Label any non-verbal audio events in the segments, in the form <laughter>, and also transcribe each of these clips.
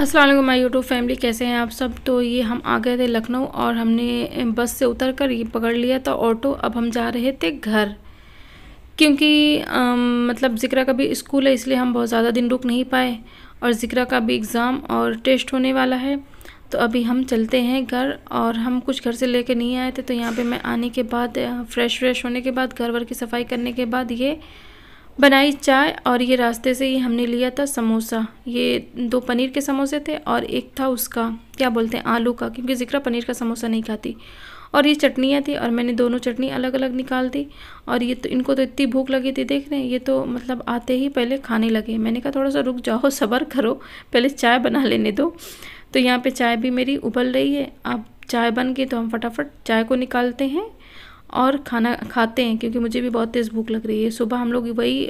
असलम माई YouTube family कैसे हैं आप सब तो ये हम आ गए थे लखनऊ और हमने बस से उतर कर ये पकड़ लिया था ऑटो अब हम जा रहे थे घर क्योंकि मतलब ज़िक्रा का भी स्कूल है इसलिए हम बहुत ज़्यादा दिन रुक नहीं पाए और ज़िक्रा का भी एग्ज़ाम और टेस्ट होने वाला है तो अभी हम चलते हैं घर और हम कुछ घर से लेके नहीं आए थे तो यहाँ पे मैं आने के बाद फ्रेश व्रेश होने के बाद घर वर की सफाई करने के बाद ये बनाई चाय और ये रास्ते से ही हमने लिया था समोसा ये दो पनीर के समोसे थे और एक था उसका क्या बोलते हैं आलू का क्योंकि ज़िक्रा पनीर का समोसा नहीं खाती और ये चटनियाँ थी और मैंने दोनों चटनी अलग अलग निकाल दी और ये तो इनको तो इतनी भूख लगी थी देख रहे हैं ये तो मतलब आते ही पहले खाने लगे मैंने कहा थोड़ा सा रुक जाओ <laughs> सब्र करो पहले चाय बना लेने दो तो यहाँ पे चाय भी मेरी उबल रही है अब चाय बन गई तो हम फटाफट चाय को निकालते हैं और खाना खाते हैं क्योंकि मुझे भी बहुत तेज़ भूख लग रही है सुबह हम लोग वही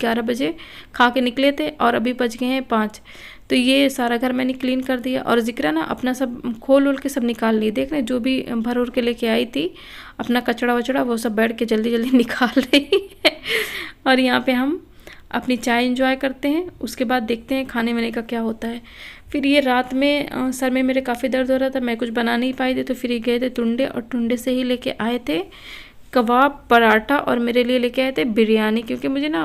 ग्यारह बजे खा के निकले थे और अभी बज गए हैं पाँच तो ये सारा घर मैंने क्लीन कर दिया और जिक्रा ना अपना सब खोल उल के सब निकाल लिए देख रहे जो भी भर उर के लेके आई थी अपना कचड़ा वचड़ा वो सब बैठ के जल्दी जल्दी <laughs> निकाल रही है और यहाँ पे हम अपनी चाय इन्जॉय करते हैं उसके बाद देखते हैं खाने वाने का क्या होता है फिर ये रात में सर में मेरे काफ़ी दर्द हो रहा था मैं कुछ बना नहीं पाई थी तो फिर ये गए थे टुंडे और टुंडे से ही लेके आए थे कबाब पराठा और मेरे लिए लेके आए थे बिरयानी क्योंकि मुझे ना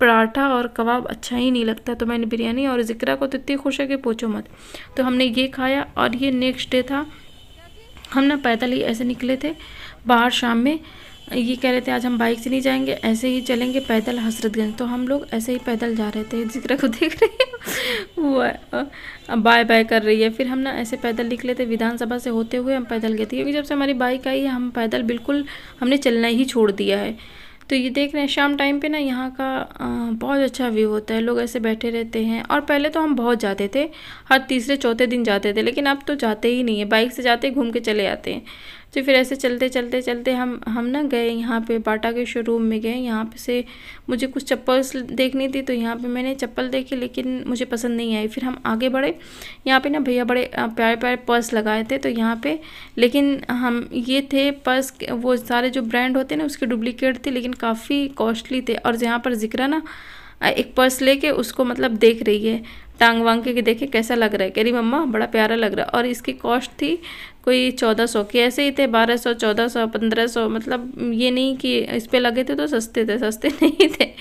पराठा और कबाब अच्छा ही नहीं लगता तो मैंने बिरयानी और ज़िक्रा को तो इतनी खुश है कि पूछो मत तो हमने ये खाया और ये नेक्स्ट डे था हम ना पैदल ही ऐसे निकले थे बाहर शाम में ये कह रहे थे आज हम बाइक से नहीं जाएंगे ऐसे ही चलेंगे पैदल हसरतगंज तो हम लोग ऐसे ही पैदल जा रहे थे <laughs> जिक्र को देख रहे हैं वो बाय बाय कर रही है फिर हम ना ऐसे पैदल निकले थे विधानसभा से होते हुए हम पैदल गए थे क्योंकि जब से हमारी बाइक आई है हम पैदल बिल्कुल हमने चलना ही छोड़ दिया है तो ये देख रहे हैं शाम टाइम पे ना यहाँ का बहुत अच्छा व्यू होता है लोग ऐसे बैठे रहते हैं और पहले तो हम बहुत जाते थे हर तीसरे चौथे दिन जाते थे लेकिन अब तो जाते ही नहीं है बाइक से जाते घूम के चले आते हैं तो फिर ऐसे चलते चलते चलते हम हम ना गए यहाँ पे बाटा के शोरूम में गए यहाँ पे से मुझे कुछ चप्पल्स देखनी थी तो यहाँ पे मैंने चप्पल देखी लेकिन मुझे पसंद नहीं आई फिर हम आगे बढ़े यहाँ पे ना भैया बड़े प्यारे प्यारे पर्स लगाए थे तो यहाँ पे लेकिन हम ये थे पर्स वो सारे जो ब्रांड होते ना उसके डुप्लीकेट थे लेकिन काफ़ी कॉस्टली थे और यहाँ पर जिक्रा ना एक पर्स लेके उसको मतलब देख रही है टांग वांग के देखे कैसा लग रहा है कह रही मम्मा बड़ा प्यारा लग रहा है और इसकी कॉस्ट थी कोई चौदह सौ के ऐसे ही थे बारह सौ चौदह सौ पंद्रह सौ मतलब ये नहीं कि इस पर लगे थे तो सस्ते थे सस्ते <laughs> नहीं थे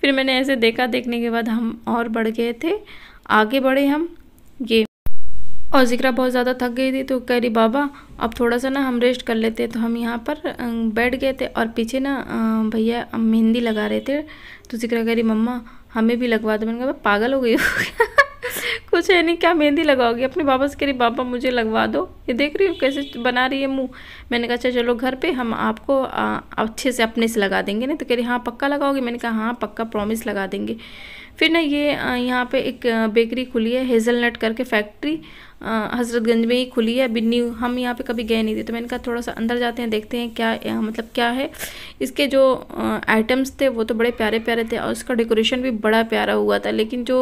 फिर मैंने ऐसे देखा देखने के बाद हम और बढ़ गए थे आगे बढ़े हम ये और ज़िक्रा बहुत ज़्यादा थक गई थी तो कह रही बाबा अब थोड़ा सा ना हम रेस्ट कर लेते तो हम यहाँ पर बैठ गए थे और पीछे ना भैया मेहंदी लगा रहे थे तो ज़िक्रा कह रही मम्मा हमें भी लगवा दो मैंने कहा पागल हो गई हो पूछे यानी क्या मेहंदी लगाओगी अपने बाबा से कह रही बाबा मुझे लगवा दो ये देख रही हो कैसे बना रही है मुंह मैंने कहा अच्छा चलो घर पे हम आपको आ, अच्छे से अपने से लगा देंगे ना तो कह रही हाँ पक्का लगाओगी मैंने कहा हाँ पक्का प्रॉमिस लगा देंगे फिर ना ये यहाँ पे एक बेकरी खुली है नट करके फैक्ट्री हजरतगंज में ही खुली है अभी न्यू हम यहाँ पे कभी गए नहीं थे तो मैंने कहा थोड़ा सा अंदर जाते हैं देखते हैं क्या मतलब क्या है इसके जो आइटम्स थे वो तो बड़े प्यारे प्यारे थे और उसका डेकोरेशन भी बड़ा प्यारा हुआ था लेकिन जो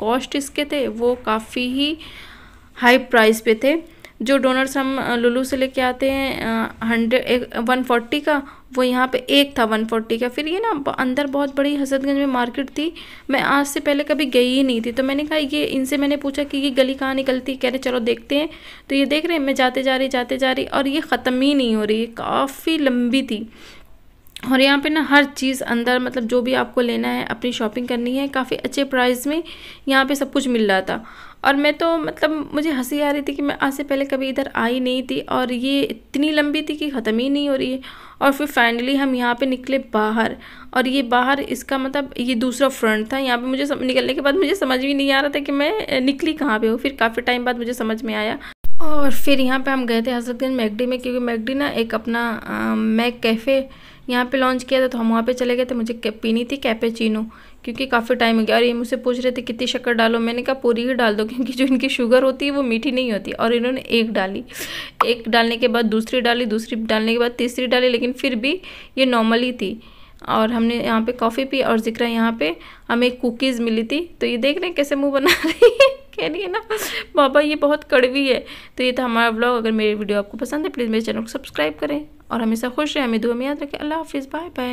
कॉस्ट इसके थे वो काफ़ी ही हाई प्राइस पे थे जो डोनर्स हम लुलू से लेके आते हैं हंड्रेड वन फोर्टी का वो यहाँ पे एक था वन फोर्टी का फिर ये ना अंदर बहुत बड़ी हसरतगंज में मार्केट थी मैं आज से पहले कभी गई ही नहीं थी तो मैंने कहा ये इनसे मैंने पूछा कि ये गली कहाँ निकलती कह रहे चलो देखते हैं तो ये देख रहे हैं मैं जाते जा रही जाते जा रही और ये ख़त्म ही नहीं हो रही काफ़ी लंबी थी और यहाँ पे ना हर चीज़ अंदर मतलब जो भी आपको लेना है अपनी शॉपिंग करनी है काफ़ी अच्छे प्राइस में यहाँ पे सब कुछ मिल रहा था और मैं तो मतलब मुझे हंसी आ रही थी कि मैं आज से पहले कभी इधर आई नहीं थी और ये इतनी लंबी थी कि ख़त्म ही नहीं हो रही है और फिर फाइनली हम यहाँ पे निकले बाहर और ये बाहर इसका मतलब ये दूसरा फ्रंट था यहाँ पे मुझे सम, निकलने के बाद मुझे समझ भी नहीं आ रहा था कि मैं निकली कहाँ पर हूँ फिर काफ़ी टाइम बाद मुझे समझ में आया और फिर यहाँ पर हम गए थे हजरतगंज मैगडी में क्योंकि मैगडी ना एक अपना मैक कैफ़े यहाँ पे लॉन्च किया था तो हम वहाँ पे चले गए थे मुझे पीनी थी कैपेचिनो क्योंकि काफ़ी टाइम हो गया और ये मुझसे पूछ रहे थे कितनी शक्कर डालो मैंने कहा पूरी ही डाल दो क्योंकि जो इनकी शुगर होती है वो मीठी नहीं होती और इन्होंने एक डाली एक डालने के बाद दूसरी डाली दूसरी डालने के बाद तीसरी डाली लेकिन फिर भी ये नॉर्मली थी और हमने यहाँ पर कॉफ़ी पी और जिक्र यहाँ पर हमें कुकीज़ मिली थी तो ये देख रहे हैं कैसे मुँह बना रही है <laughs> कह रही है ना बाबा ये बहुत कड़वी है तो ये था हमारा ब्लॉग अगर मेरी वीडियो आपको पसंद है प्लीज़ मेरे चैनल को सब्सक्राइब करें آرامیسه خوش رو همین دو میاد که اللہ حافظ بای بای